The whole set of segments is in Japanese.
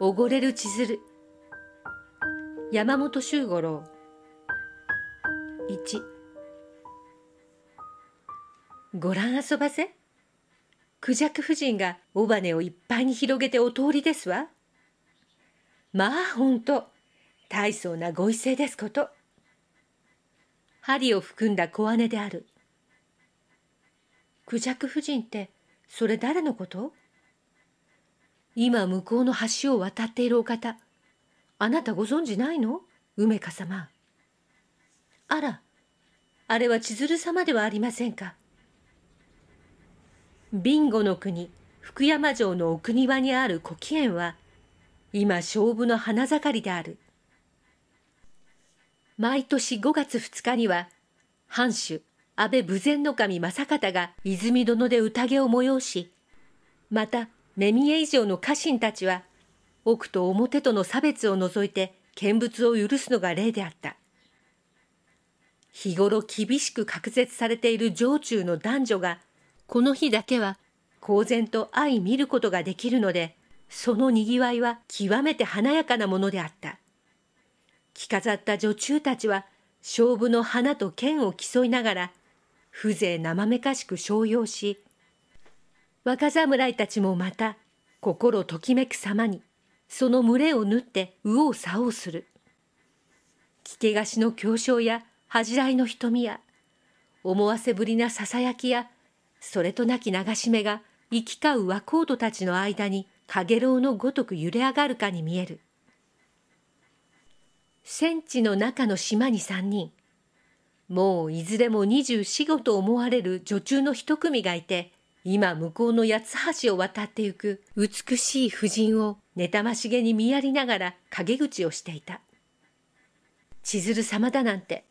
ごれる千鶴山本周五郎一ご覧遊ばせクジャク夫人が尾羽をいっぱいに広げてお通りですわまあほんと大層なご威勢ですこと針を含んだ小姉であるクジャク夫人ってそれ誰のこと今向こうの橋を渡っているお方あなたご存じないの梅香様あらあれは千鶴様ではありませんかビンゴの国福山城の奥庭にある古紀園は今勝負の花盛りである毎年5月2日には藩主安倍豊前守正方が泉殿で宴を催しまた目見え以上の家臣たちは奥と表との差別を除いて見物を許すのが例であった日頃厳しく隔絶されている城中の男女がこの日だけは公然と相見ることができるのでそのにぎわいは極めて華やかなものであった着飾った女中たちは勝負の花と剣を競いながら風情なまめかしく商用し若侍たちもまた心ときめく様にその群れを縫って右往左往する聞けがしの狂笑や恥じらいの瞳や思わせぶりなささやきやそれとなき流し目が行き交う若人たちの間にかげろうのごとく揺れ上がるかに見える戦地の中の島に3人もういずれも24五と思われる女中の一組がいて今向こうの八橋を渡ってゆく美しい婦人を妬ましげに見やりながら陰口をしていた。千鶴様だなんて、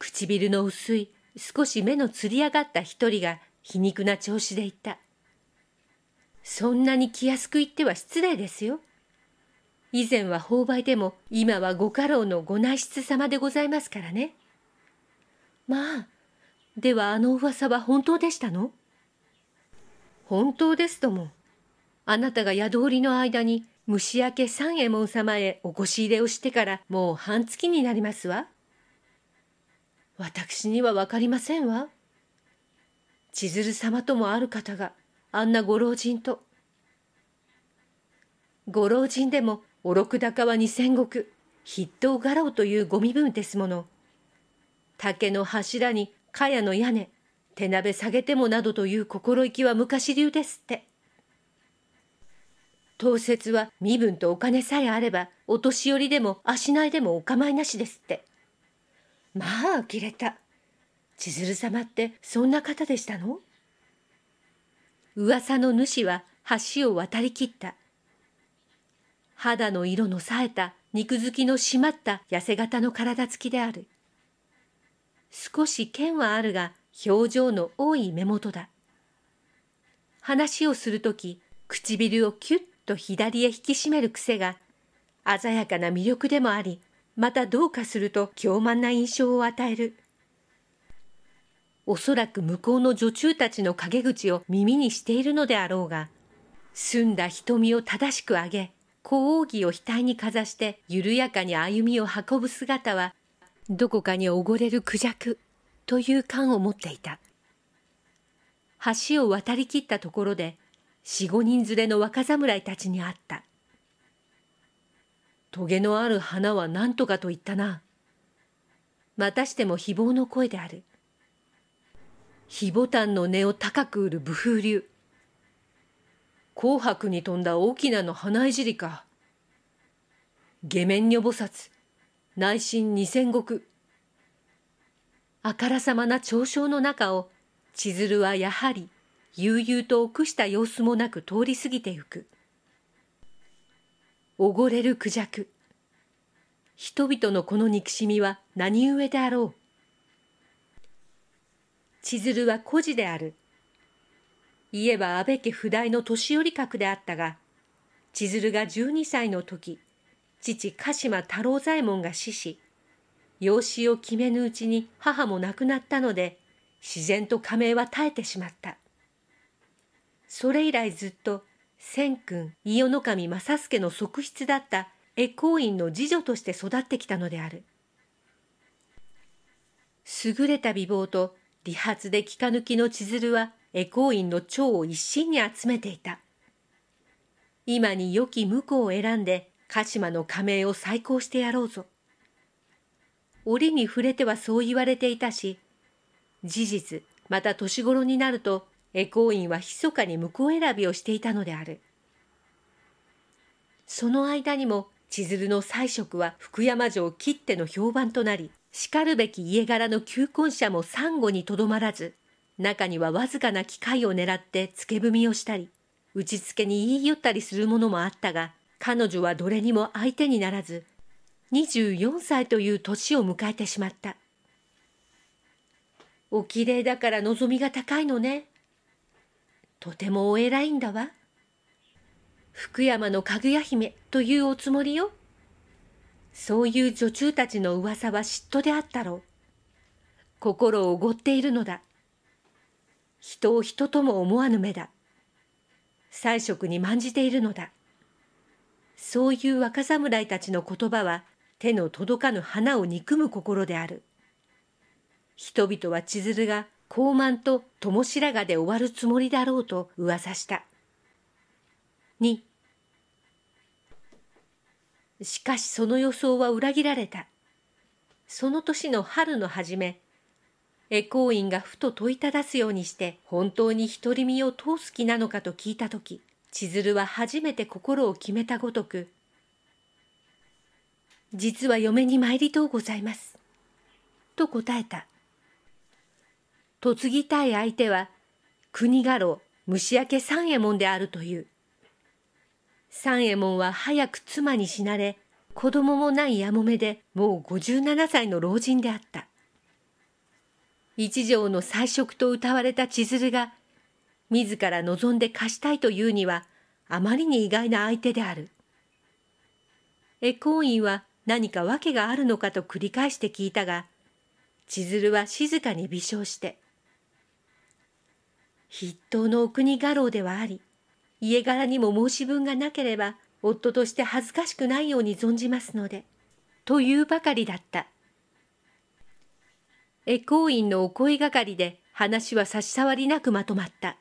唇の薄い、少し目のつり上がった一人が皮肉な調子で言った。そんなに気安く言っては失礼ですよ。以前は購買でも今はご家老のご内室様でございますからね。まあ、ではあの噂は本当でしたの本当ですとも。あなたが宿りの間に虫明け三右衛門様へお越し入れをしてからもう半月になりますわ。私には分かりませんわ。千鶴様ともある方があんなご老人と。ご老人でもお禄高は二千石、筆頭画廊というご身分ですもの。竹の柱に茅の屋根、手鍋下げてもなどという心意気は昔流ですって。当節は身分とお金さえあればお年寄りでも足内でもお構いなしですってまあ呆れた千鶴様ってそんな方でしたの噂の主は橋を渡りきった肌の色の冴えた肉付きの締まった痩せ型の体つきである少し剣はあるが表情の多い目元だ。話をするとき、唇をキュッと左へ引き締める癖が、鮮やかな魅力でもあり、またどうかすると凶慢な印象を与える。おそらく向こうの女中たちの陰口を耳にしているのであろうが、澄んだ瞳を正しく上げ、小義を額にかざして緩やかに歩みを運ぶ姿は、どこかにおごれるクジャク。という感を持っていた。橋を渡りきったところで、四五人連れの若侍たちに会った。トゲのある花は何とかと言ったな。またしても誹謗の声である。非ボタンの根を高く売る武風流。紅白に飛んだ大きなの花いじりか。下面女菩薩、内心二千石。あからさまな嘲笑の中を千鶴はやはり悠々と臆した様子もなく通り過ぎてゆくおごれるクジャク人々のこの憎しみは何故であろう千鶴は孤児であるいえば安倍家不代の年寄り格であったが千鶴が12歳の時父鹿島太郎左衛門が死し養子を決めぬうちに母も亡くなったので、自然と仮名は耐えてしまった。それ以来ずっと、千君、伊予守正助の側室だった恵光院の次女として育ってきたのである。優れた美貌と理髪で気か抜きの千鶴は恵光院の長を一身に集めていた。今に良き婿を選んで鹿島の仮名を再興してやろうぞ。折に触れてはそう言われていたし、事実、また年頃になると、エコーインは密かに婿選びをしていたのである。その間にも、千鶴の才色は福山城切っての評判となり、しかるべき家柄の求婚者も産後にとどまらず、中にはわずかな機会を狙って付け踏みをしたり、打ちつけに言い寄ったりするものもあったが、彼女はどれにも相手にならず、24歳という年を迎えてしまった。おきれいだから望みが高いのね。とてもお偉いんだわ。福山のかぐや姫というおつもりよ。そういう女中たちの噂は嫉妬であったろう。心をおごっているのだ。人を人とも思わぬ目だ。彩色にまんじているのだ。そういう若侍たちの言葉は手の届かぬ花を憎む心である。人々は千鶴が高慢と友白髪で終わるつもりだろうと噂した。2しかしその予想は裏切られた。その年の春の初め、エコーインがふと問いただすようにして本当に独り身を通す気なのかと聞いた時千鶴は初めて心を決めたごとく実は嫁に参りとうございます。と答えた。嫁ぎたい相手は、国家老、虫明け三右衛門であるという。三右衛門は早く妻に死なれ、子供もないやもめでもう57歳の老人であった。一条の彩色と歌われた千鶴が、自ら望んで貸したいというには、あまりに意外な相手である。エコー院は何か訳があるのかと繰り返して聞いたが、千鶴は静かに微笑して、筆頭のお国家老ではあり、家柄にも申し分がなければ、夫として恥ずかしくないように存じますので、というばかりだった。エコー院のお声がかりで話は差し障りなくまとまった。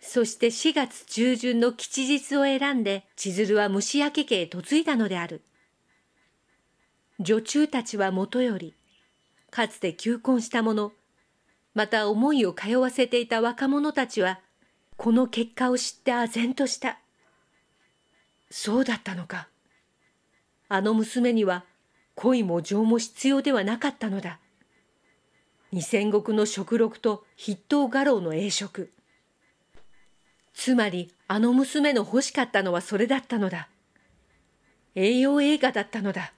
そして4月中旬の吉日を選んで、千鶴は虫明家へ嫁いだのである。女中たちはもとよりかつて求婚した者また思いを通わせていた若者たちはこの結果を知って唖然としたそうだったのかあの娘には恋も情も必要ではなかったのだ二千石の食禄と筆頭画廊の栄職つまりあの娘の欲しかったのはそれだったのだ栄養栄華だったのだ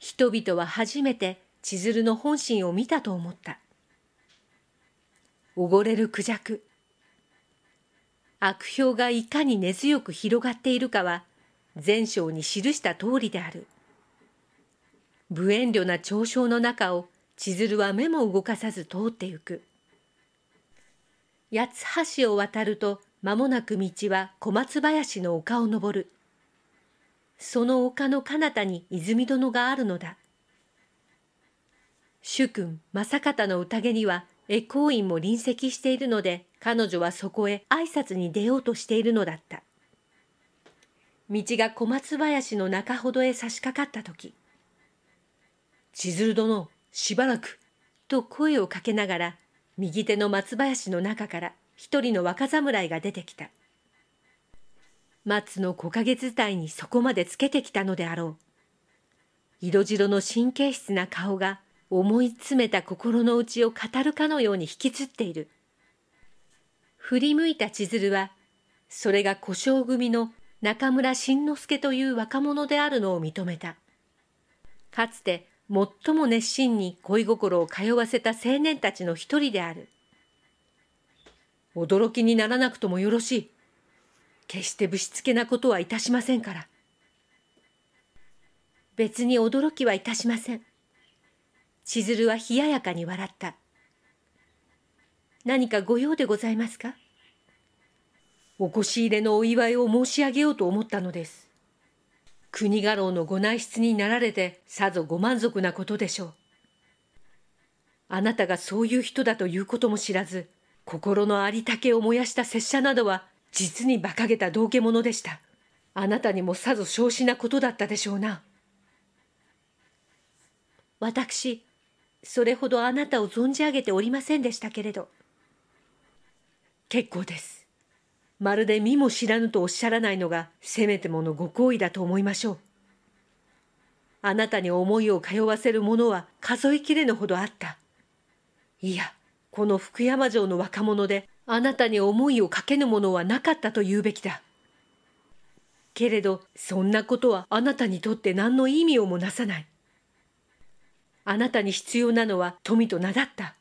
人々は初めて千鶴の本心を見たと思った。溺れるクジャク。悪評がいかに根強く広がっているかは、前章に記した通りである。無遠慮な嘲笑の中を千鶴は目も動かさず通ってゆく。八橋を渡ると間もなく道は小松林の丘を登る。その丘の彼方に泉殿があるのだ。主君正方の宴にはエ恵光院も隣席しているので彼女はそこへ挨拶に出ようとしているのだった。道が小松林の中ほどへ差し掛かった時、千鶴殿、しばらく、と声をかけながら、右手の松林の中から一人の若侍が出てきた。松の木陰伝いにそこまでつけてきたのであろう。色白の神経質な顔が思い詰めた心の内を語るかのように引きつっている。振り向いた千鶴は、それが故障組の中村新之助という若者であるのを認めた。かつて最も熱心に恋心を通わせた青年たちの一人である。驚きにならなくともよろしい。決してぶしつけなことはいたしませんから別に驚きはいたしません千鶴は冷ややかに笑った何かご用でございますかお越し入れのお祝いを申し上げようと思ったのです国家老のご内室になられてさぞご満足なことでしょうあなたがそういう人だということも知らず心のありたけを燃やした拙者などは実に馬鹿げた道化者でした。あなたにもさぞ昇進なことだったでしょうな。私、それほどあなたを存じ上げておりませんでしたけれど。結構です。まるで身も知らぬとおっしゃらないのが、せめてものご好意だと思いましょう。あなたに思いを通わせるものは数えきれぬほどあった。いや、この福山城の若者であなたに思いをかけぬものはなかったと言うべきだ。けれど、そんなことはあなたにとって何の意味をもなさない。あなたに必要なのは富と名だった。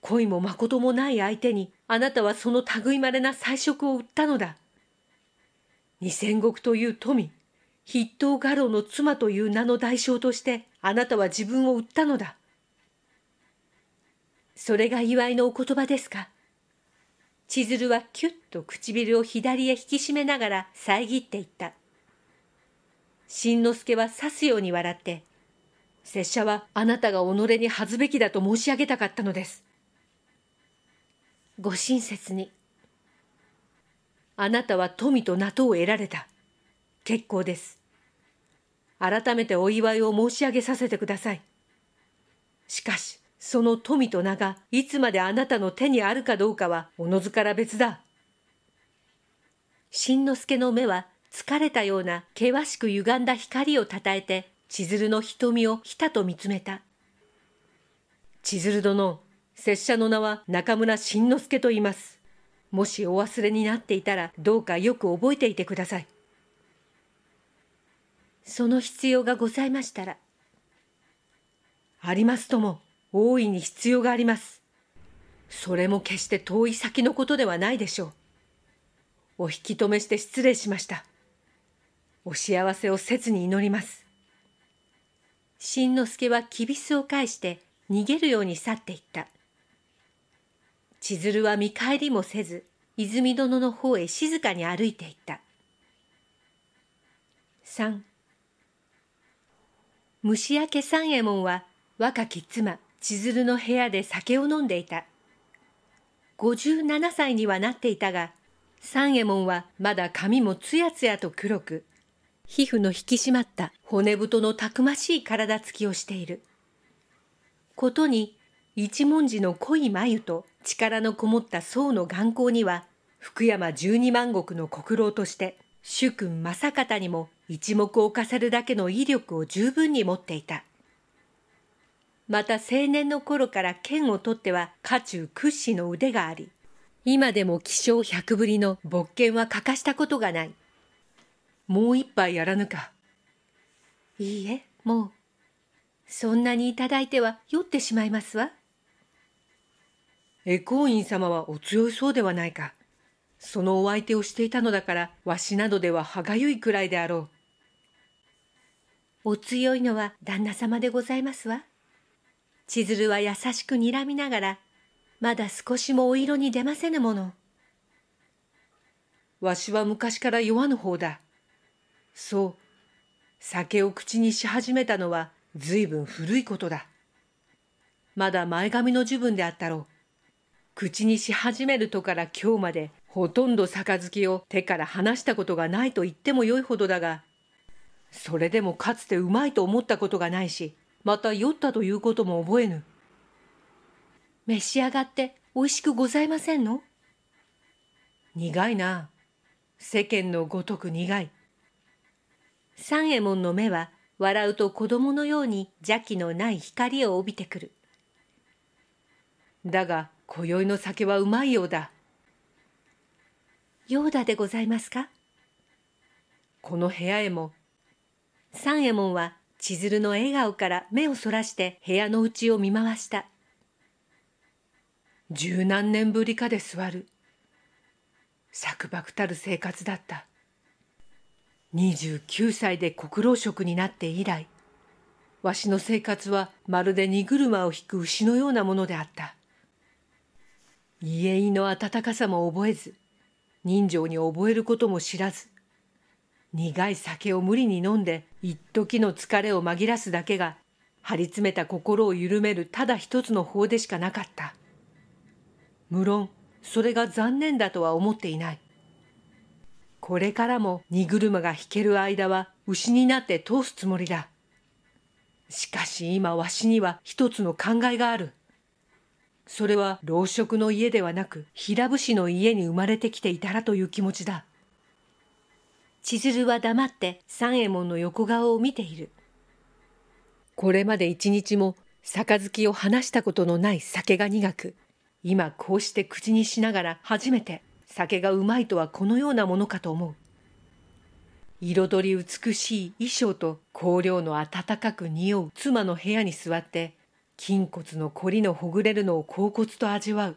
恋も誠もない相手に、あなたはその類まれな彩色を売ったのだ。二千石という富、筆頭画廊の妻という名の代償として、あなたは自分を売ったのだ。それが祝いのお言葉ですか千鶴はキュッと唇を左へ引き締めながら遮っていった。しんのすけは刺すように笑って、拙者はあなたが己に恥ずべきだと申し上げたかったのです。ご親切に。あなたは富と納豆を得られた。結構です。改めてお祝いを申し上げさせてください。しかし、その富と名がいつまであなたの手にあるかどうかはおのずから別だ。しんのすけの目は疲れたような険しく歪んだ光をたたえて千鶴の瞳をひたと見つめた。千鶴殿、拙者の名は中村しんのすけと言います。もしお忘れになっていたらどうかよく覚えていてください。その必要がございましたら。ありますとも。大いに必要があります。それも決して遠い先のことではないでしょう。お引き止めして失礼しました。お幸せをせずに祈ります。しんのすけはきびすを返して逃げるように去っていった。千鶴は見返りもせず、泉殿の方へ静かに歩いていった。三虫明け三右衛門は若き妻千鶴の部屋で酒を飲んでいた。57歳にはなっていたが、三右衛門はまだ髪もつやつやと黒く、皮膚の引き締まった骨太のたくましい体つきをしている。ことに、一文字の濃い眉と力のこもった僧の眼光には、福山十二万石の国老として、主君正方にも一目置かせるだけの威力を十分に持っていた。また青年の頃から剣を取っては家中屈指の腕があり今でも気象百ぶりの勃剣は欠かしたことがないもう一杯やらぬかいいえもうそんなにいただいては酔ってしまいますわ恵イ院様はお強いそうではないかそのお相手をしていたのだからわしなどでは歯がゆいくらいであろうお強いのは旦那様でございますわ千鶴は優しく睨みながら、まだ少しもお色に出ませぬもの。わしは昔から弱ぬ方だ。そう、酒を口にし始めたのは随分古いことだ。まだ前髪の十分であったろう。口にし始めるとから今日までほとんど杯を手から離したことがないと言ってもよいほどだが、それでもかつてうまいと思ったことがないし、また酔ったということも覚えぬ召し上がっておいしくございませんの苦いな世間のごとく苦い三右衛門の目は笑うと子供のように邪気のない光を帯びてくるだが今宵の酒はうまいようだようだでございますかこの部屋へも三右衛門は千鶴の笑顔から目をそらして部屋の内を見回した。十何年ぶりかで座る。錯漠たる生活だった。29歳で国労職になって以来、わしの生活はまるで荷車を引く牛のようなものであった。家々の温かさも覚えず、人情に覚えることも知らず、苦い酒を無理に飲んで一時の疲れを紛らすだけが張り詰めた心を緩めるただ一つの法でしかなかった無論それが残念だとは思っていないこれからも荷車が引ける間は牛になって通すつもりだしかし今わしには一つの考えがあるそれは老職の家ではなく平伏の家に生まれてきていたらという気持ちだ千鶴は黙って三右衛門の横顔を見ている。これまで一日も杯を離したことのない酒が苦く、今こうして口にしながら初めて酒がうまいとはこのようなものかと思う。彩り美しい衣装と香料の温かく匂う妻の部屋に座って、筋骨の凝りのほぐれるのを恍惚と味わう。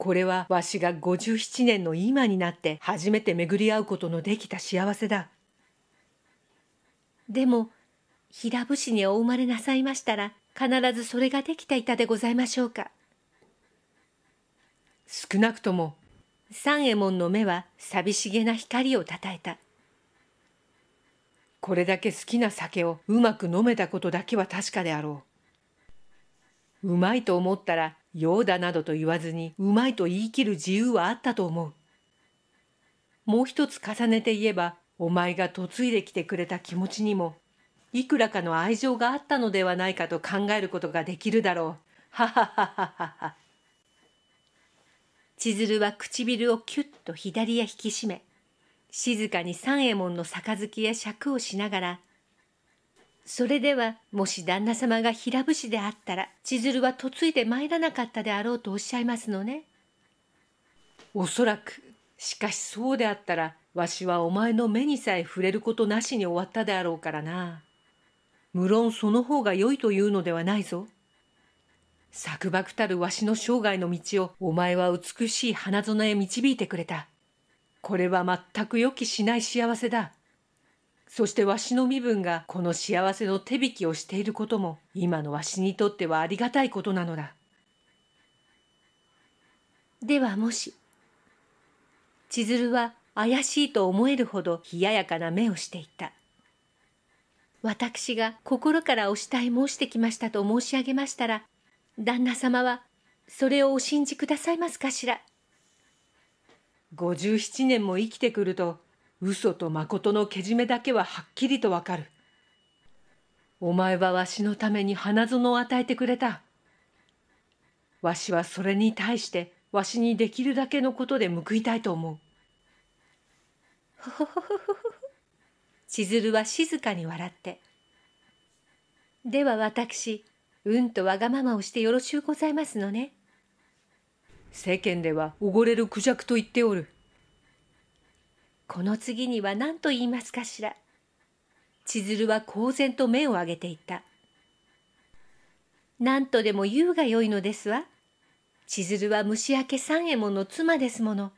これはわしが57年の今になって初めて巡り合うことのできた幸せだ。でも、平武士にお生まれなさいましたら、必ずそれができていたでございましょうか。少なくとも。三右衛門の目は寂しげな光をたたえた。これだけ好きな酒をうまく飲めたことだけは確かであろう。うまいと思ったらようだなどと言わずにうまいと言い切る自由はあったと思う。もう一つ重ねて言えば、お前が嫁いできてくれた気持ちにも、いくらかの愛情があったのではないかと考えることができるだろう。ははははは。千鶴は唇をキュッと左へ引き締め、静かに三右衛門の杯へ尺をしながら、それでは、もし旦那様が平節であったら、千鶴は嫁いで参らなかったであろうとおっしゃいますのね。おそらく、しかしそうであったら、わしはお前の目にさえ触れることなしに終わったであろうからな。無論その方が良いというのではないぞ。作漠たるわしの生涯の道をお前は美しい花園へ導いてくれた。これは全く予期しない幸せだ。そしてわしの身分がこの幸せの手引きをしていることも今のわしにとってはありがたいことなのだ。ではもし、千鶴は怪しいと思えるほど冷ややかな目をしていた。私が心からお慕い申してきましたと申し上げましたら、旦那様はそれをお信じくださいますかしら。十七年も生きてくると嘘と誠のけじめだけははっきりとわかる。お前はわしのために花園を与えてくれた。わしはそれに対してわしにできるだけのことで報いたいと思う。ほほほほほ。千鶴は静かに笑って。では私、うんとわがままをしてよろしゅうございますのね。世間ではおごれるクジャクと言っておる。この次には何と言いますかしら。千鶴は公然と目を上げていた。何とでも言うがよいのですわ。千鶴は虫明け三右衛門の妻ですもの。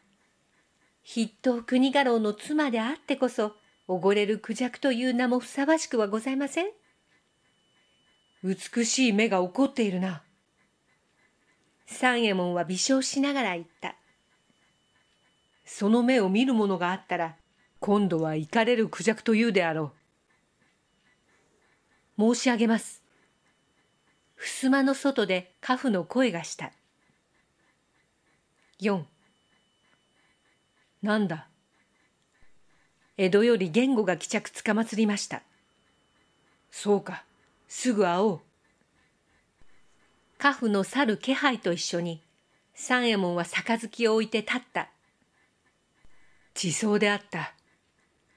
筆頭国家老の妻であってこそ、溺れる孔雀という名もふさわしくはございません。美しい目が怒っているな。三右衛門は微笑しながら言った。その目を見るものがあったら、今度は行かれるクジャクというであろう。申し上げます。襖の外でカフの声がした。4なんだ江戸より言語が帰着つかまつりました。そうか、すぐ会おう。カフの去る気配と一緒に、三右衛門は杯を置いて立った。地層であった。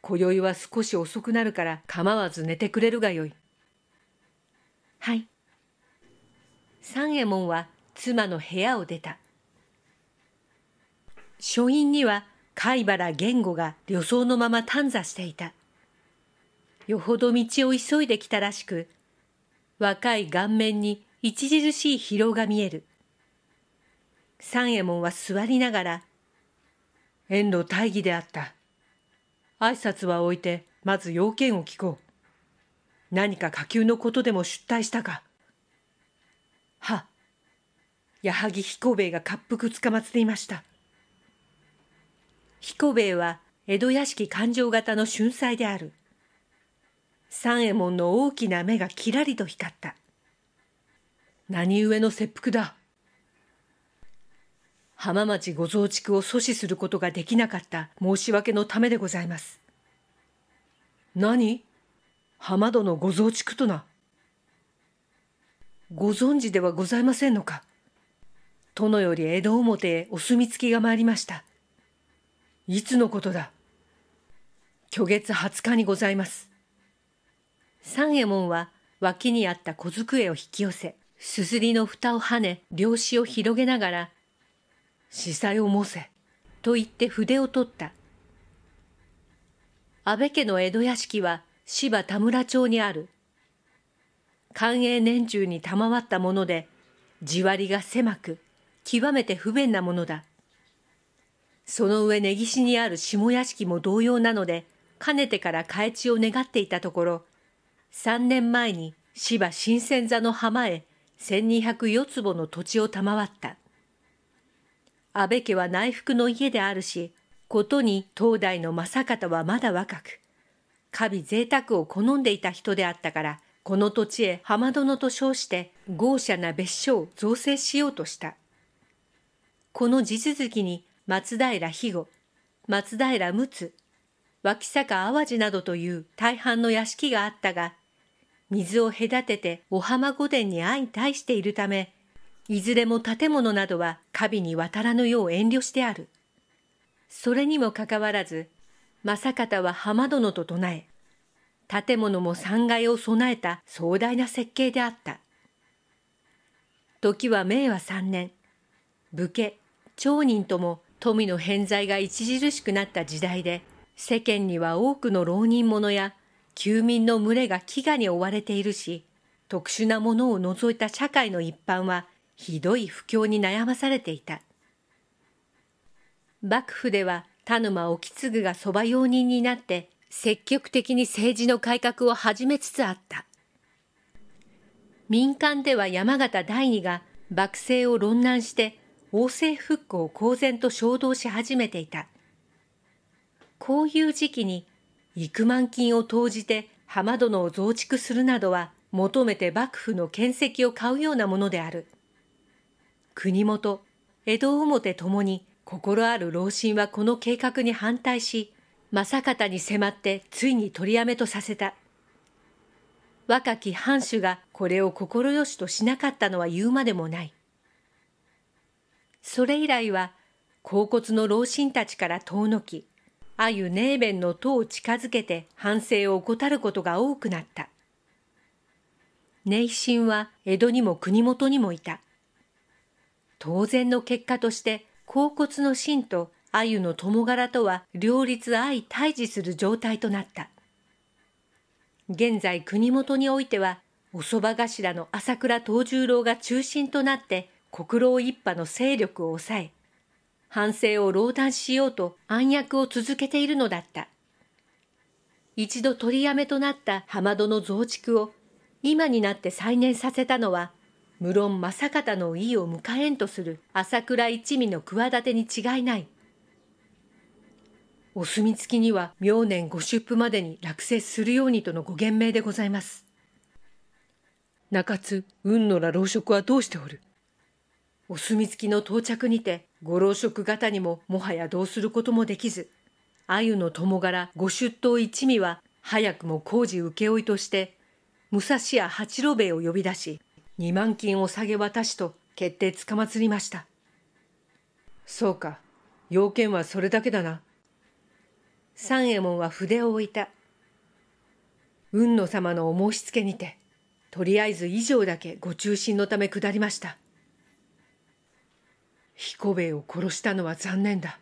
今宵は少し遅くなるから構わず寝てくれるがよい。はい。三右衛門は妻の部屋を出た。書院には貝原言吾が旅僧のまま探査していた。よほど道を急いできたらしく、若い顔面に著しい疲労が見える。三右衛門は座りながら遠路大義であった。挨拶は置いて、まず要件を聞こう。何か下級のことでも出退したか。は、矢作彦兵衛が滑腹つかまっていました。彦兵衛は江戸屋敷勘定型の春菜である。三右衛門の大きな目がきらりと光った。何故の切腹だ。浜町ご増築を阻止することができなかった申し訳のためでございます。何浜戸のご増築とな。ご存知ではございませんのか。殿より江戸表へお墨付きが参りました。いつのことだ虚月20日にございます。三右衛門は脇にあった小机を引き寄せ、すすりの蓋を跳ね、両師を広げながら司祭を申せ。と言って筆を取った。安倍家の江戸屋敷は芝田村町にある。寛永年中に賜ったもので、地割りが狭く、極めて不便なものだ。その上根岸にある下屋敷も同様なので、かねてから開地を願っていたところ、3年前に芝新鮮座の浜へ1204坪の土地を賜った。安倍家は内服の家であるし、ことに当代の正方はまだ若く、華美贅沢を好んでいた人であったから、この土地へ浜殿と称して豪奢な別所を造成しようとした。この地続きに松平肥後、松平陸奥、脇坂淡路などという大半の屋敷があったが、水を隔ててお浜御殿に相対しているため、いずれも建物などはカビに渡らぬよう遠慮してある。それにもかかわらず、正方は浜殿と唱え、建物も3階を備えた壮大な設計であった。時は明和3年、武家、町人とも富の偏在が著しくなった時代で、世間には多くの浪人者や休民の群れが飢餓に追われているし、特殊なものを除いた社会の一般はひどい不況に悩まされていた幕府では田沼意次が側用人になって積極的に政治の改革を始めつつあった民間では山形第二が幕政を論難して王政復興を公然と衝動し始めていたこういう時期に幾万金を投じて浜殿を増築するなどは求めて幕府の建責を買うようなものである国元、江戸表ともに心ある老臣はこの計画に反対し、正方に迫ってついに取りやめとさせた。若き藩主がこれを心よしとしなかったのは言うまでもない。それ以来は、甲骨の老臣たちから遠のき、あゆネーベンの塔を近づけて反省を怠ることが多くなった。ネイは江戸にも国元にもいた。当然の結果として、甲骨の芯と鮎の共柄とは両立相対峙する状態となった。現在国元においては、お蕎麦頭の朝倉藤十郎が中心となって国老一派の勢力を抑え、反省を老断しようと暗躍を続けているのだった。一度取りやめとなった浜戸の増築を今になって再燃させたのは無論正方の意を迎えんとする朝倉一味の企てに違いない。お墨付きには明年ご出府までに落成するようにとのご厳命でございます。中津、雲野ら老職はどうしておるお墨付きの到着にて、ご老職方にももはやどうすることもできず、鮎の友柄ご出頭一味は早くも工事請負として、武蔵屋八郎兵衛を呼び出し、2万金を下げ渡しと決定つかまつりました。そうか、要件はそれだけだな。三右衛門は筆を置いた。雲野様のお申し付けにて、とりあえず以上だけご中心のため下りました。彦兵衛を殺したのは残念だ。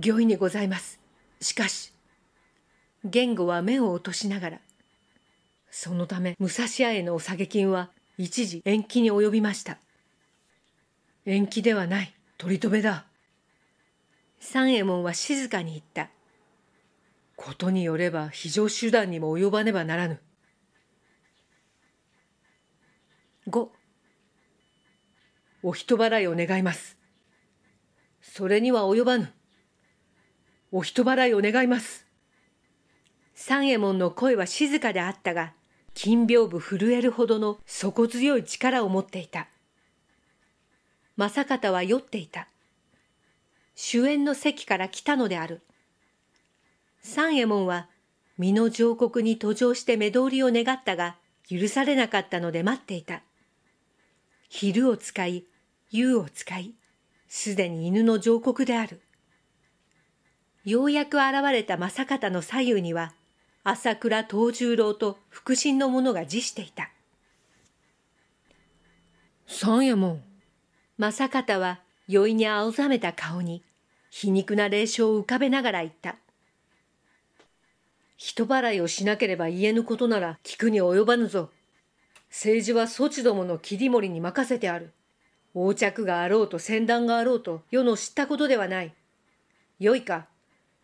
御意にございます。しかし、言語は目を落としながら、そのため武蔵屋へのお下げ金は一時延期に及びました延期ではない取り留めだ三右衛門は静かに言ったことによれば非常手段にも及ばねばならぬ五お人払いを願いますそれには及ばぬお人払いを願います三右衛門の声は静かであったが金屏風震えるほどの底強い力を持っていた。正方は酔っていた。主演の席から来たのである。三右衛門は、身の上国に途上して目通りを願ったが、許されなかったので待っていた。昼を使い、夕を使い、すでに犬の上国である。ようやく現れた正方の左右には、朝倉藤十郎と腹心の者が辞していた。三右衛門。正方は酔いに青ざめた顔に皮肉な霊笑を浮かべながら言った。人払いをしなければ家のことなら聞くに及ばぬぞ。政治は措置どもの切り盛りに任せてある。横着があろうと戦団があろうと世の知ったことではない。よいか。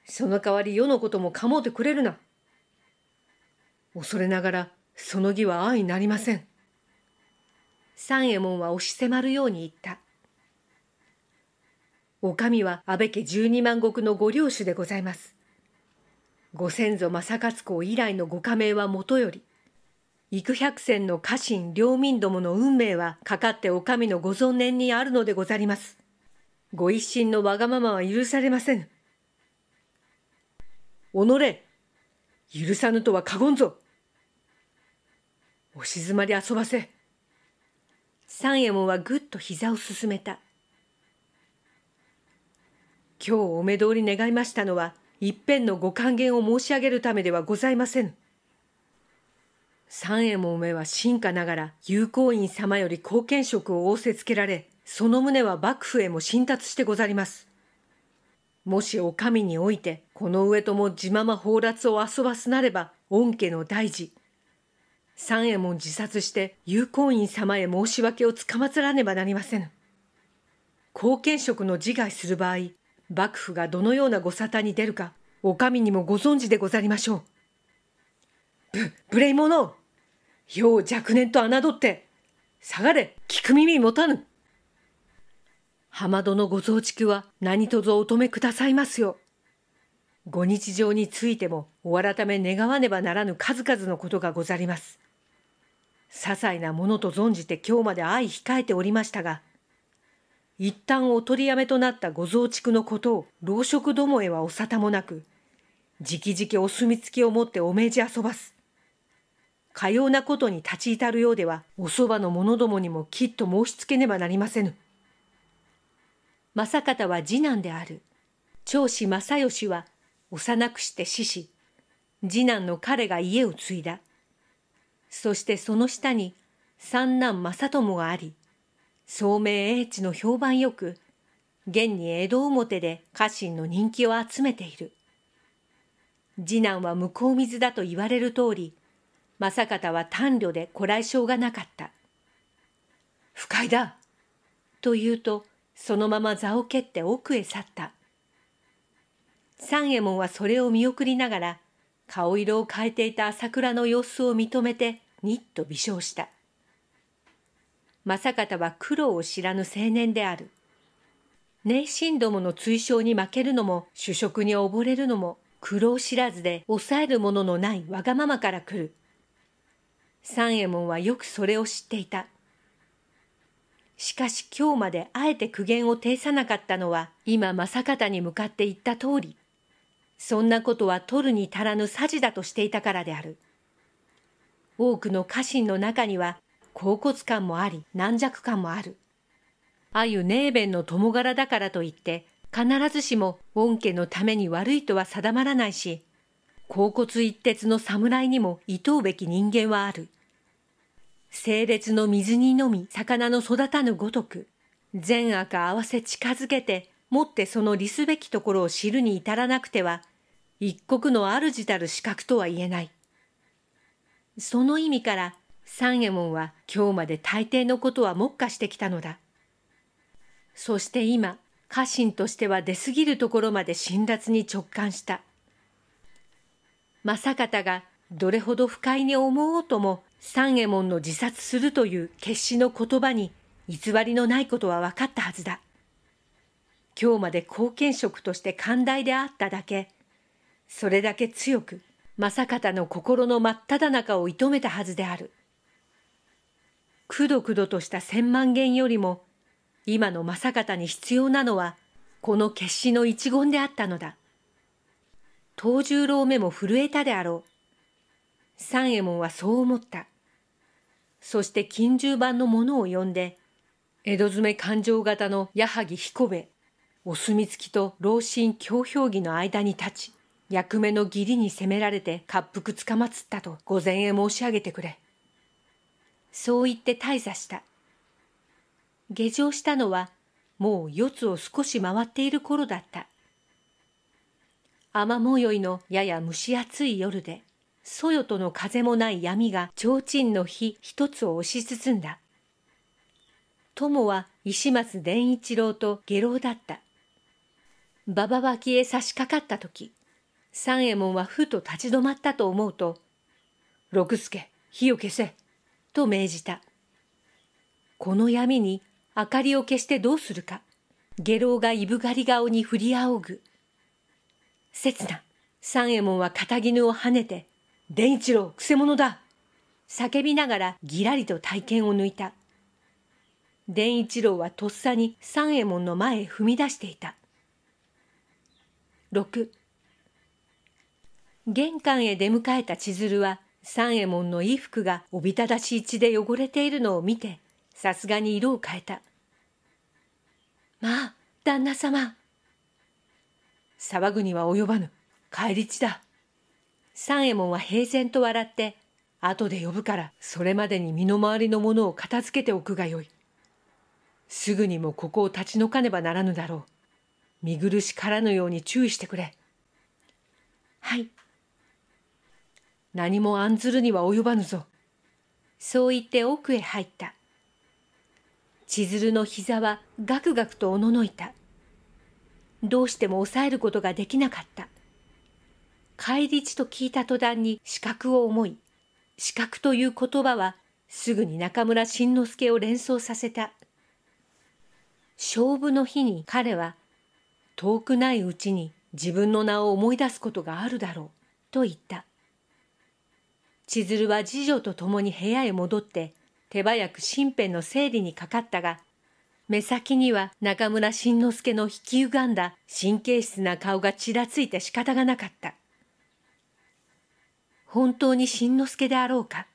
その代わり世のこともかもうてくれるな。恐れながらその義は愛なりません。三右衛門は押し迫るように言った。お上は安倍家十二万石のご領主でございます。ご先祖正勝公以来のご加盟はもとより、幾百戦の家臣領民どもの運命はかかってお上のご存念にあるのでござります。ご一心のわがままは許されませぬ。己、許さぬとは過言ぞ。お静まり遊ばせ三右衛門はぐっと膝を進めた今日お目通り願いましたのは一辺のご還元を申し上げるためではございません。三右衛門めは進化ながら友好院様より貢献職を仰せつけられその旨は幕府へも進達してござりますもしお上においてこの上とも自まま放達を遊ばすなれば御家の大事三右衛門自殺して友好院様へ申し訳をつかまつらねばなりませぬ。貢献職の自害する場合、幕府がどのようなご沙汰に出るか、お上にもご存知でござりましょう。ぶ、無礼者よう若年と侮って、下がれ、聞く耳持たぬ。浜戸のご増築は何卒お止めくださいますよ。ご日常についてもお改め願わねばならぬ数々のことがござります。些細なものと存じて今日まで相控えておりましたが、一旦お取りやめとなったご増築のことを老職どもへはお沙汰もなく、じきじきお墨付きを持ってお命じ遊ばす。かようなことに立ち至るようでは、おそばの者どもにもきっと申しつけねばなりませぬ。正方は次男である。長子正義は幼くして死し、次男の彼が家を継いだ。そしてその下に三男正友があり、聡明英知の評判よく、現に江戸表で家臣の人気を集めている。次男は向こう水だと言われる通り、正方は短慮で古来性がなかった。不快だと言うと、そのまま座を蹴って奥へ去った。三右衛門はそれを見送りながら、顔色を変えていた桜の様子を認めてにっと微笑した。正方は苦労を知らぬ青年である。熱心どもの追奨に負けるのも、主食に溺れるのも、苦労知らずで抑えるもののないわがままから来る。三右衛門はよくそれを知っていた。しかし今日まであえて苦言を呈さなかったのは、今正方に向かって言った通り、そんなことは取るに足らぬさじだとしていたからである。多くの家臣の中には、恍惚感もあり、軟弱感もある。あゆネーの友柄だからといって、必ずしも恩家のために悪いとは定まらないし、恍骨一徹の侍にも厭うべき人間はある。清烈の水にのみ魚の育たぬごとく、善悪合わせ近づけて、もってその利すべきところを知るに至らなくては、一国の主たる資格とは言えない。その意味から三右衛門は今日まで大抵のことは目下してきたのだ。そして今、家臣としては出過ぎるところまで辛辣に直感した。正方がどれほど不快に思おうとも三右衛門の自殺するという決死の言葉に偽りのないことは分かったはずだ。今日まで貢献職として寛大であっただけ、それだけ強く正方の心の真っただ中を射止めたはずであるくどくどとした千万元よりも今の正方に必要なのはこの決死の一言であったのだ藤十郎目も震えたであろう三右衛門はそう思ったそして金十番の者を呼んで江戸詰め勘定型の矢作彦兵衛お墨付きと老神教評議の間に立ち役目の義理に責められて滑腹つかまつったと御前へ申し上げてくれ。そう言って退座した。下城したのはもう四つを少し回っている頃だった。雨もよいのやや蒸し暑い夜で、そよとの風もない闇が提灯の火一つを押し包んだ。友は石松伝一郎と下郎だった。馬場脇へ差し掛かった時、三右衛門はふと立ち止まったと思うと、六助、火を消せ、と命じた。この闇に明かりを消してどうするか。下郎がいぶがり顔に振り仰ぐ。刹那、三右衛門は片絹を跳ねて、伝一郎、くせ者だ叫びながらぎらりと体験を抜いた。伝一郎はとっさに三右衛門の前へ踏み出していた。六、玄関へ出迎えた千鶴は三右衛門の衣服がおびただしい血で汚れているのを見てさすがに色を変えた「まあ旦那様」騒ぐには及ばぬ帰り血だ三右衛門は平然と笑って後で呼ぶからそれまでに身の回りのものを片付けておくがよいすぐにもここを立ち退かねばならぬだろう見苦しからぬように注意してくれはい何も案ずるには及ばぬぞ。そう言って奥へ入った。千鶴の膝はガクガクとおののいた。どうしても抑えることができなかった。返り地と聞いた途端に死角を思い、死角という言葉はすぐに中村新之助を連想させた。勝負の日に彼は遠くないうちに自分の名を思い出すことがあるだろうと言った。千鶴は次女と共に部屋へ戻って、手早く身辺の整理にかかったが、目先には中村慎之助の引き歪んだ神経質な顔がちらついて仕方がなかった。本当に新之助であろうか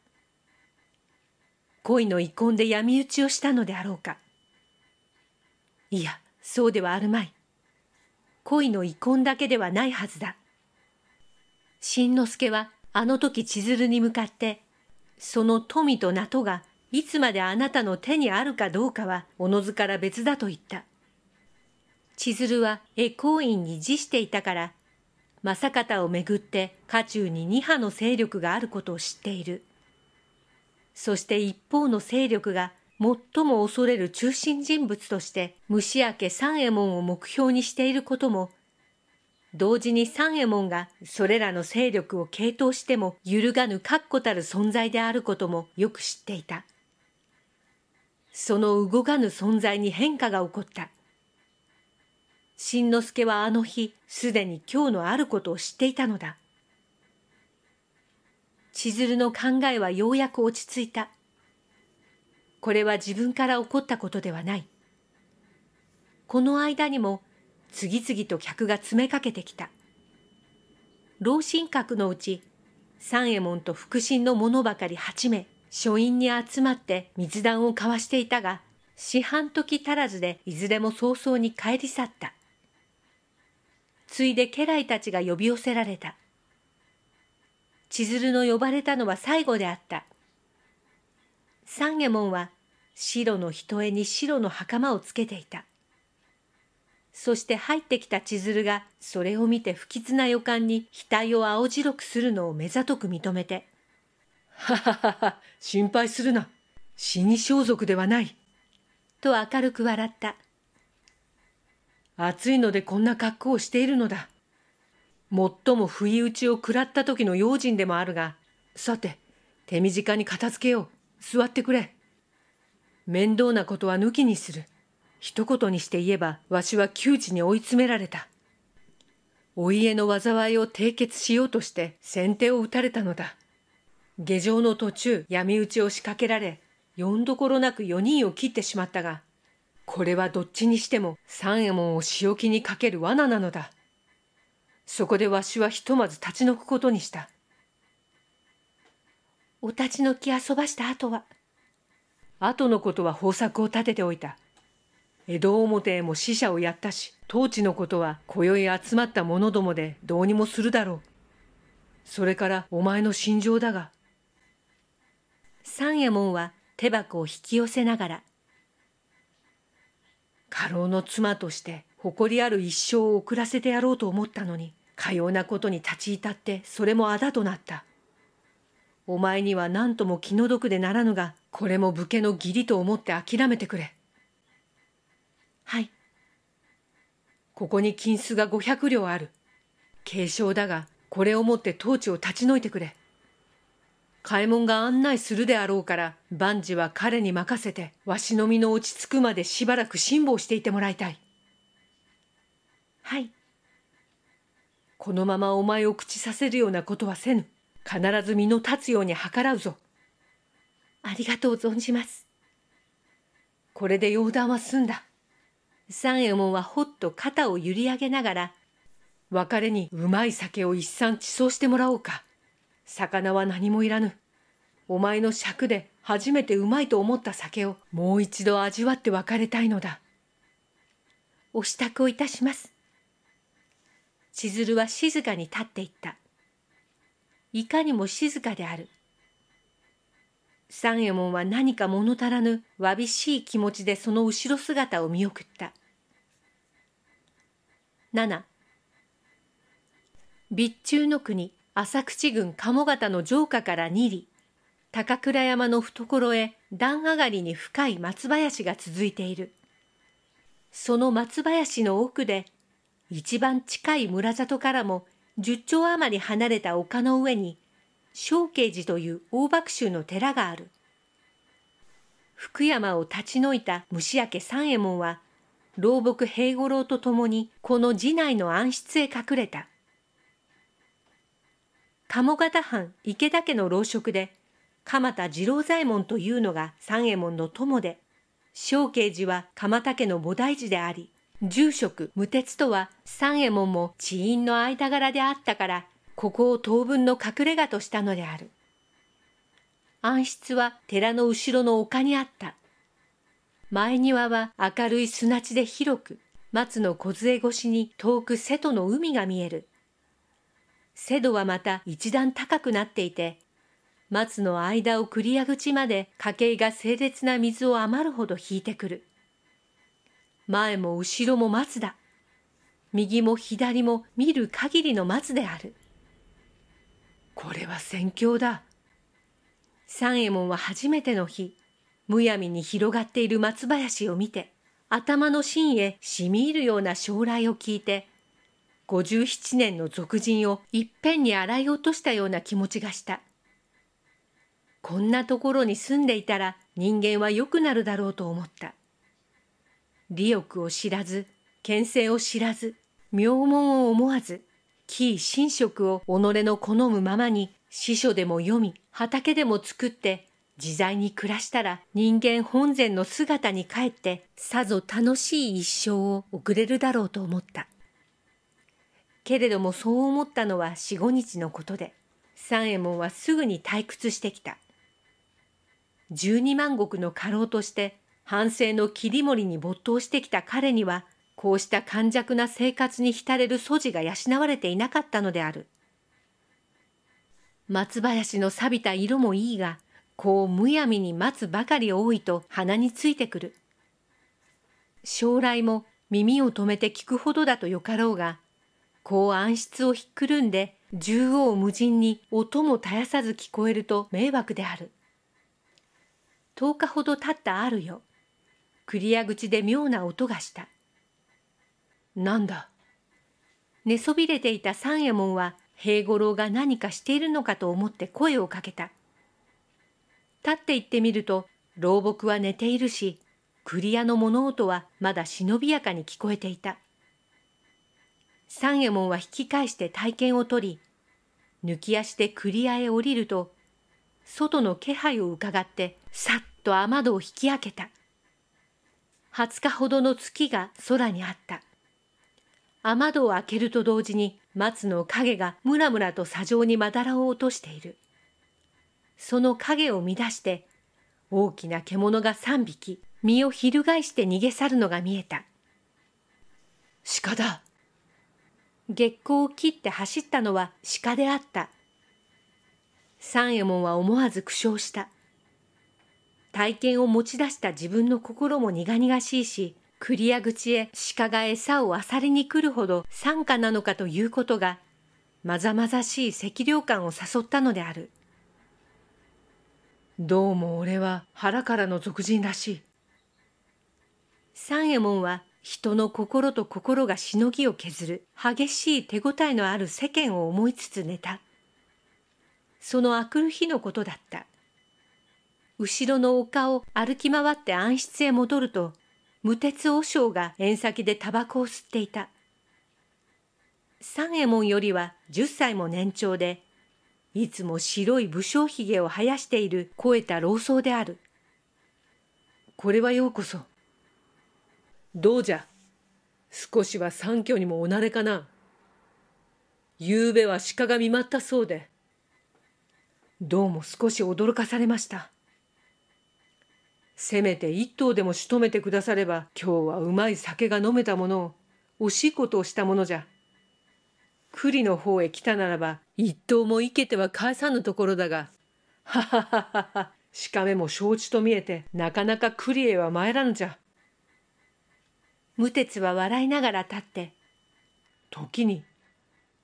恋の遺恨で闇討ちをしたのであろうかいや、そうではあるまい。恋の遺恨だけではないはずだ。慎之助はあの時千鶴に向かって、その富と名とがいつまであなたの手にあるかどうかはおのずから別だと言った。千鶴は栄光院に辞していたから、正方をめぐって家中に二派の勢力があることを知っている。そして一方の勢力が最も恐れる中心人物として虫明三右衛門を目標にしていることも同時に三右衛門がそれらの勢力を傾倒しても揺るがぬ確固たる存在であることもよく知っていた。その動かぬ存在に変化が起こった。新之助はあの日、すでに今日のあることを知っていたのだ。千鶴の考えはようやく落ち着いた。これは自分から起こったことではない。この間にも次々と客が詰めかけてきた。老神閣のうち、三右衛門と腹心の者ばかり8名、書院に集まって密談を交わしていたが、四半時足らずでいずれも早々に帰り去った。ついで家来たちが呼び寄せられた。千鶴の呼ばれたのは最後であった。三右衛門は白の人絵に白の袴をつけていた。そして入ってきた千鶴がそれを見て不吉な予感に額を青白くするのを目ざとく認めて「ははは心配するな死に装束ではない」と明るく笑った暑いのでこんな格好をしているのだ最も不意打ちを食らった時の用心でもあるがさて手短に片付けよう座ってくれ面倒なことは抜きにする一言にして言えばわしは窮地に追い詰められたお家の災いを締結しようとして先手を打たれたのだ下城の途中闇討ちを仕掛けられ四所どころなく四人を切ってしまったがこれはどっちにしても三右衛門を仕置きにかける罠なのだそこでわしはひとまず立ち退くことにしたお立ち退き遊ばした後は後のことは方策を立てておいた江戸表へも死者をやったし、当地のことは今宵集まった者どもでどうにもするだろう。それからお前の心情だが。三右衛門は手箱を引き寄せながら、家老の妻として誇りある一生を送らせてやろうと思ったのに、かようなことに立ち至ってそれもあだとなった。お前には何とも気の毒でならぬが、これも武家の義理と思って諦めてくれ。はい。ここに金子が500両ある。軽傷だが、これを持って当地を立ち退いてくれ。開門が案内するであろうから、万事は彼に任せて、わしの身の落ち着くまでしばらく辛抱していてもらいたい。はい。このままお前を口させるようなことはせぬ。必ず身の立つように計らうぞ。ありがとう存じます。これで容談は済んだ。三右衛門はほっと肩を揺り上げながら、別れにうまい酒を一産地層してもらおうか。魚は何もいらぬ。お前の尺で初めてうまいと思った酒をもう一度味わって別れたいのだ。お支度をいたします。千鶴は静かに立っていった。いかにも静かである。三右衛門は何か物足らぬわびしい気持ちでその後ろ姿を見送った。七備中の国浅口郡鴨方の城下から二里高倉山の懐へ段上がりに深い松林が続いているその松林の奥で一番近い村里からも10丁余り離れた丘の上に小慶寺という大爆州の寺がある。福山を立ち退いた虫明三右衛門は、老木平五郎と共にこの寺内の暗室へ隠れた。鴨方藩池田家の老職で、鎌田次郎左衛門というのが三右衛門の友で、小慶寺は鎌田家の菩提寺であり、住職無鉄とは三右衛門も地院の間柄であったからここを当分の隠れ家としたのである。暗室は寺の後ろの丘にあった。前庭は明るい砂地で広く、松の梢越しに遠く瀬戸の海が見える。瀬戸はまた一段高くなっていて、松の間を繰り上口まで家計が清冽な水を余るほど引いてくる。前も後ろも松だ。右も左も見る限りの松である。これは戦況だ。三右衛門は初めての日、むやみに広がっている松林を見て、頭の芯へ染み入るような将来を聞いて、57年の俗人をいっぺんに洗い落としたような気持ちがした。こんなところに住んでいたら人間は良くなるだろうと思った。利欲を知らず、権勢を知らず、名門を思わず、紀神職を己の好むままに、司書でも読み、畑でも作って、自在に暮らしたら人間本然の姿に帰ってさぞ楽しい一生を送れるだろうと思った。けれどもそう思ったのは四五日のことで、三右衛門はすぐに退屈してきた。十二万石の家老として反省の切り盛りに没頭してきた彼にはこうした軟弱な生活に浸れる素地が養われていなかったのである。松林の錆びた色もいいが、こうむやみに待つばかり多いと鼻についてくる。将来も耳を止めて聞くほどだとよかろうが、こう暗室をひっくるんで、縦横無尽に音も絶やさず聞こえると迷惑である。10日ほど経ったあるよ。クリア口で妙な音がした。なんだ寝そびれていた三右衛門は平五郎が何かしているのかと思って声をかけた。立って行ってみると老木は寝ているし栗屋の物音はまだ忍びやかに聞こえていた。三右衛門は引き返して体験を取り抜き足で栗屋へ降りると外の気配をうかがってさっと雨戸を引き開けた。20日ほどの月が空にあった。雨戸を開けると同時に松の影がムラムラと砂上にまだらを落としている。その影を乱して、大きな獣が3匹、身を翻して逃げ去るのが見えた。鹿だ月光を切って走ったのは鹿であった。三右衛門は思わず苦笑した。体験を持ち出した自分の心も苦々しいし、リア口へ鹿が餌を漁りに来るほど参加なのかということが、まざまざしい赤涼感を誘ったのである。どうも俺は腹からの俗人らしい。三右衛門は人の心と心がしのぎを削る激しい手応えのある世間を思いつつ寝た。そのあくる日のことだった。後ろの丘を歩き回って暗室へ戻ると、無鉄和尚が縁先でタバコを吸っていた三右衛門よりは十歳も年長でいつも白い武将髭を生やしている肥えた老僧であるこれはようこそどうじゃ少しは三居にもおなれかなゆうべは鹿が見舞ったそうでどうも少し驚かされましたせめて一頭でも仕留めてくだされば今日はうまい酒が飲めたものを惜しいことをしたものじゃ。栗の方へ来たならば一頭も生けては返さぬところだが。ははははは。しかめも承知と見えてなかなか栗へは参らぬじゃ。無鉄は笑いながら立って。時に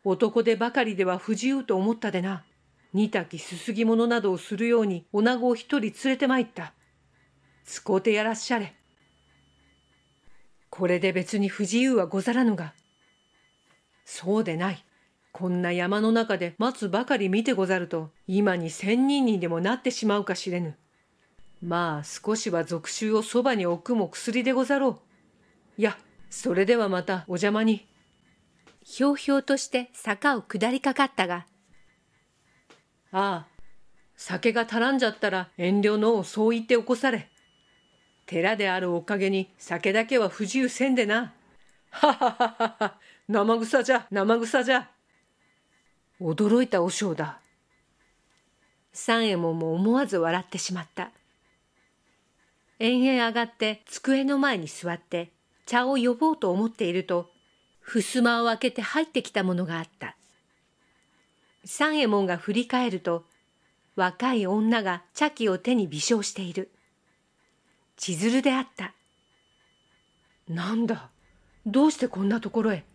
男でばかりでは不自由と思ったでな。煮炊きすすぎ物などをするように女子を一人連れて参った。使うてやらっしゃれ。これで別に不自由はござらぬが。そうでない。こんな山の中で待つばかり見てござると、今に千人にでもなってしまうかしれぬ。まあ少しは俗臭をそばに置くも薬でござろう。いや、それではまたお邪魔に。ひょうひょうとして坂を下りかかったが。ああ、酒が足らんじゃったら遠慮のをそう言って起こされ。寺であるおかげに酒だけは不自由せんでな。ははははは、生臭じゃ、生臭じゃ。驚いた和尚だ。三右衛門も思わず笑ってしまった。延々上がって机の前に座って茶を呼ぼうと思っていると、襖を開けて入ってきたものがあった。三右衛門が振り返ると、若い女が茶器を手に微笑している。千鶴であったなんだどうしてこんなところへ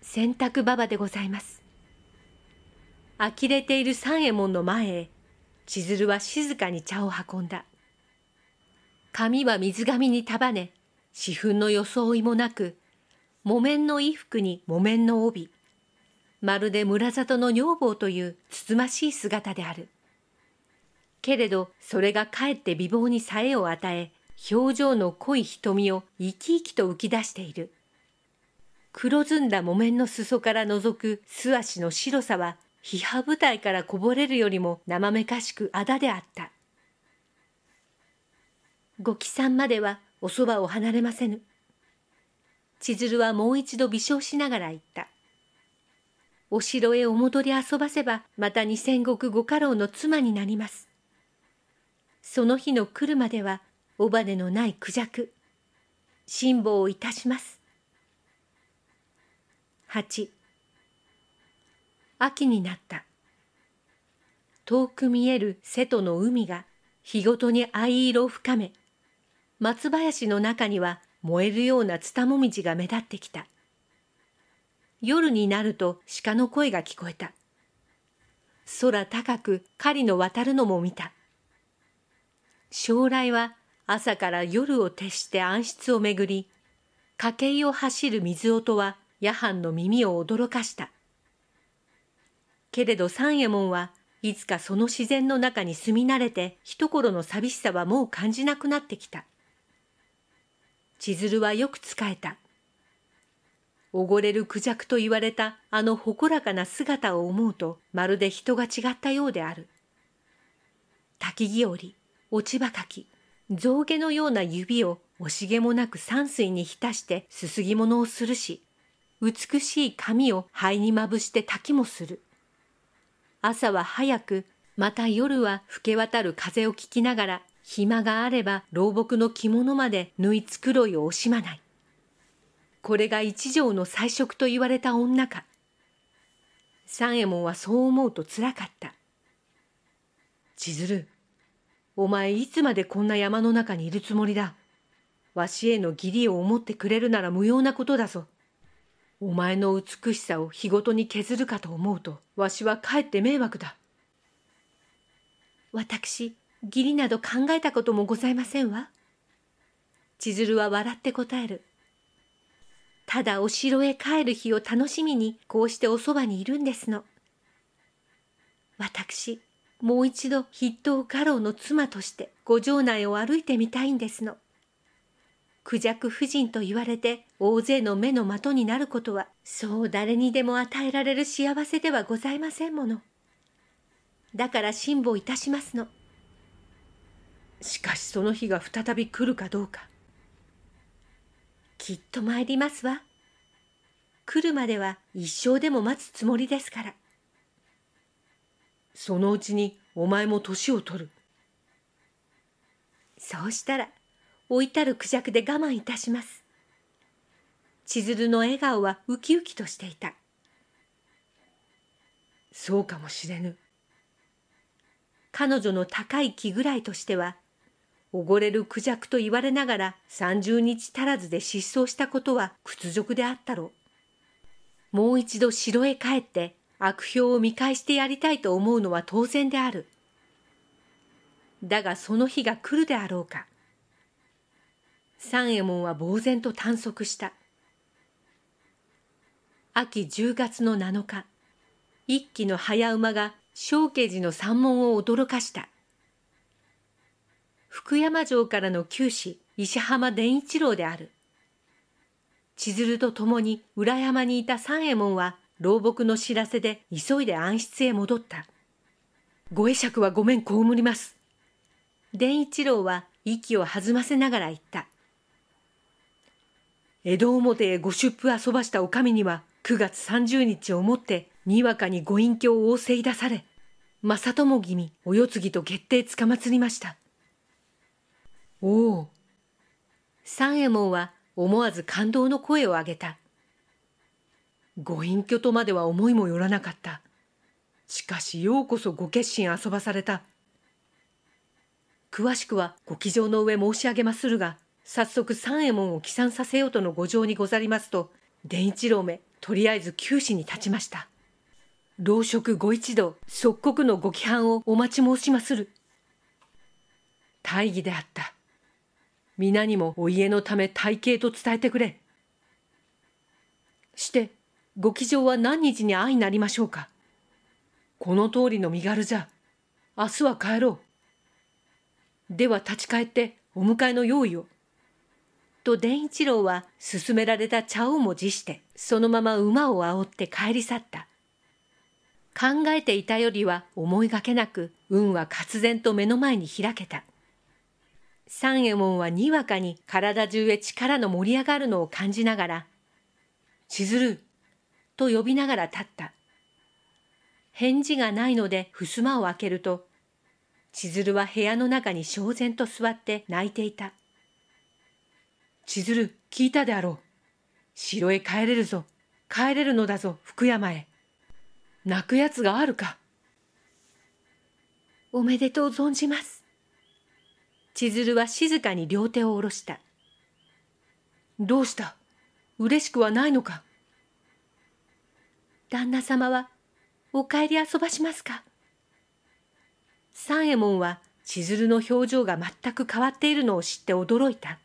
洗濯ばばでございます呆れている三右衛門の前へ千鶴は静かに茶を運んだ髪は水髪に束ね私憤の装いもなく木綿の衣服に木綿の帯まるで村里の女房というつつましい姿であるけれどそれがかえって美貌にさえを与え表情の濃い瞳を生き生きと浮き出している黒ずんだ木綿の裾から覗く素足の白さは批判舞台からこぼれるよりも生めかしくあだであったご帰参まではおそばを離れませぬ千鶴はもう一度微笑しながら言ったお城へお戻り遊ばせばまた二千石ご家老の妻になりますその日の来るまでは尾羽のないクジャク辛抱をいたします八。秋になった遠く見える瀬戸の海が日ごとに藍色を深め松林の中には燃えるようなツタモミジが目立ってきた夜になると鹿の声が聞こえた空高く狩りの渡るのも見た将来は朝から夜を徹して暗室を巡り、家計を走る水音は夜半の耳を驚かした。けれど三右衛門はいつかその自然の中に住み慣れて一頃の寂しさはもう感じなくなってきた。千鶴はよく仕えた。溺れるクジャクと言われたあの誇らかな姿を思うとまるで人が違ったようである。滝木織落ち葉かき、象牙のような指を惜しげもなく山水に浸してすすぎ物をするし、美しい髪を灰にまぶして滝もする。朝は早く、また夜は吹け渡る風を聞きながら、暇があれば老木の着物まで縫い繕いを惜しまない。これが一条の彩色と言われた女か。三右衛門はそう思うとつらかった。千鶴、お前いつまでこんな山の中にいるつもりだ。わしへの義理を思ってくれるなら無用なことだぞ。お前の美しさを日ごとに削るかと思うと、わしはかえって迷惑だ。私、義理など考えたこともございませんわ。千鶴は笑って答える。ただお城へ帰る日を楽しみに、こうしておそばにいるんですの。私、もう一度筆頭家老の妻としてご城内を歩いてみたいんですの。孔雀夫人と言われて大勢の目の的になることはそう誰にでも与えられる幸せではございませんもの。だから辛抱いたしますの。しかしその日が再び来るかどうか。きっと参りますわ。来るまでは一生でも待つつもりですから。そのうちにお前も年を取る。そうしたら、老いたるクジャクで我慢いたします。千鶴の笑顔はウキウキとしていた。そうかもしれぬ。彼女の高い気ぐらいとしては、溺れるクジャクと言われながら30日足らずで失踪したことは屈辱であったろう。もう一度城へ帰って悪評を見返してやりたいと思うのは当然である。だがその日が来るであろうか。三右衛門は呆然と探索した。秋10月の7日、一騎の早馬が小慶寺の山門を驚かした。福山城からの九死石浜伝一郎である。千鶴と共に裏山にいた三右衛門は老木の知らせで急いで暗室へ戻った。ご会釈はごめんこうむります。伝一郎は息を弾ませながら言った。江戸表へご出府遊ばしたお上には、9月30日をもって、にわかにご隠居を仰せい出され、正友君、お世継ぎと決定つかまつりました。おお。三右衛門は思わず感動の声を上げた。ご隠居とまでは思いもよらなかった。しかしようこそご決心遊ばされた。詳しくはご記上の上申し上げまするが、早速三右衛門を帰参させようとのご情にござりますと、伝一郎め、とりあえず九死に立ちました。老職ご一同、即刻のご規範をお待ち申しまする。大義であった。皆にもお家のため体型と伝えてくれ。してご気丈は何日に会いなりましょうか。この通りの身軽じゃ。明日は帰ろう。では立ち返ってお迎えの用意を。と伝一郎は勧められた茶をも辞して、そのまま馬を煽って帰り去った。考えていたよりは思いがけなく、運は忽然と目の前に開けた。三右衛門はにわかに体中へ力の盛り上がるのを感じながら、千鶴、と呼びながら立った。返事がないので、襖を開けると、千鶴は部屋の中に焦然と座って泣いていた。千鶴、聞いたであろう。城へ帰れるぞ。帰れるのだぞ、福山へ。泣くやつがあるか。おめでとう存じます。千鶴は静かに両手を下ろした。どうした嬉しくはないのか旦那様はお帰り遊ばしますか。三右衛門は千鶴の表情が全く変わっているのを知って驚いた。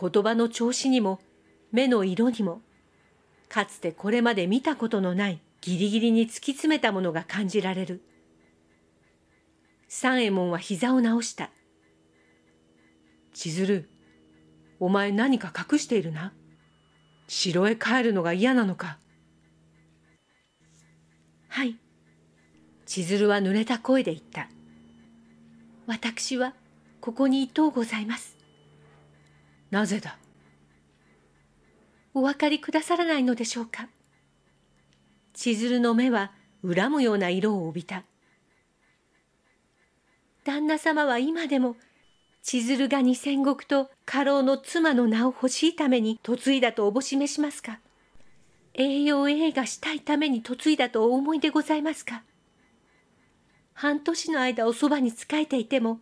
言葉の調子にも目の色にもかつてこれまで見たことのないギリギリに突き詰めたものが感じられる。三右衛門は膝を直した。千鶴、お前何か隠しているな。城へ帰るのが嫌なのか。はい。千鶴は濡れた声で言った。私はここにとうございます。なぜだお分かりくださらないのでしょうか。千鶴の目は恨むような色を帯びた。旦那様は今でも千鶴が二千石と家老の妻の名を欲しいために嫁いだとおぼしめしますか。栄養栄がしたいために嫁いだとお思いでございますか。半年の間おそばに仕えていても、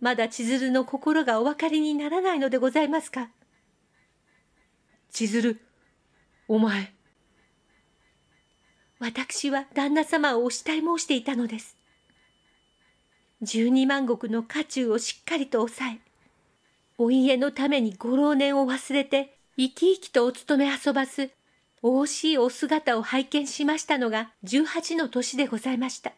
まだ千鶴の心がお分かりにならないのでございますか。千鶴、お前。私は旦那様をお慕い申していたのです。十二万石の家中をしっかりと抑え、お家のためにご老年を忘れて、生き生きとお勤め遊ばす惜しいお姿を拝見しましたのが18の年でございました。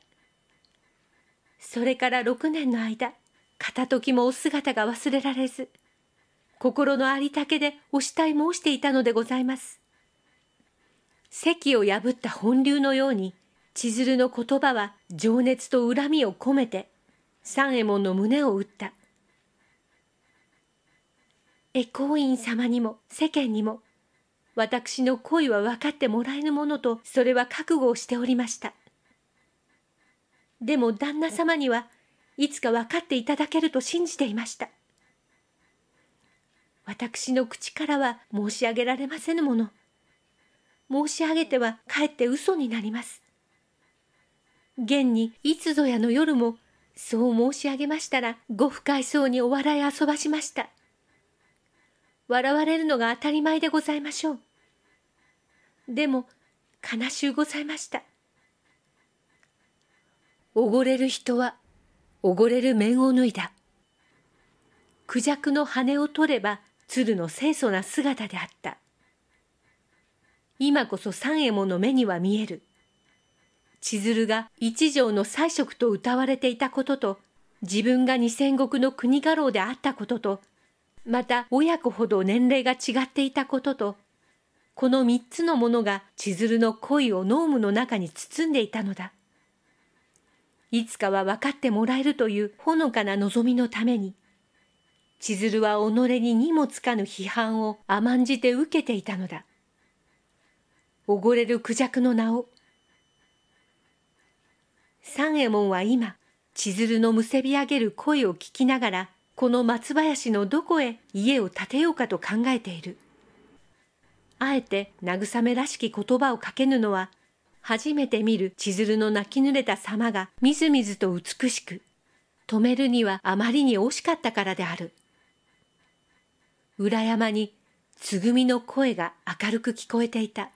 それから6年の間、片時もお姿が忘れられず、心のありたけでお慕い申していたのでございます。席を破った本流のように、千鶴の言葉は情熱と恨みを込めて、三右衛門の胸を打った。恵光院様にも世間にも私の恋は分かってもらえぬものとそれは覚悟をしておりました。でも旦那様にはいつか分かっていただけると信じていました。私の口からは申し上げられませぬもの。申し上げてはかえって嘘になります。現にいつぞやの夜もそう申し上げましたらご不快そうにお笑い遊ばしました。笑われるのが当たり前でございましょう。でも悲しゅうございました。おごれる人はおごれる面を脱いだ。クジャクの羽を取れば鶴の清楚な姿であった。今こそ三右衛門の目には見える。千鶴が一条の彩色と歌われていたことと、自分が二千石の国家老であったことと、また親子ほど年齢が違っていたことと、この三つのものが千鶴の恋を濃霧の中に包んでいたのだ。いつかは分かってもらえるというほのかな望みのために、千鶴は己ににもつかぬ批判を甘んじて受けていたのだ。おごれるクジャクの名を。三右衛門は今、千鶴のむせび上げる声を聞きながら、この松林のどこへ家を建てようかと考えている。あえて慰めらしき言葉をかけぬのは、初めて見る千鶴の泣き濡れた様がみずみずと美しく、止めるにはあまりに惜しかったからである。裏山につぐみの声が明るく聞こえていた。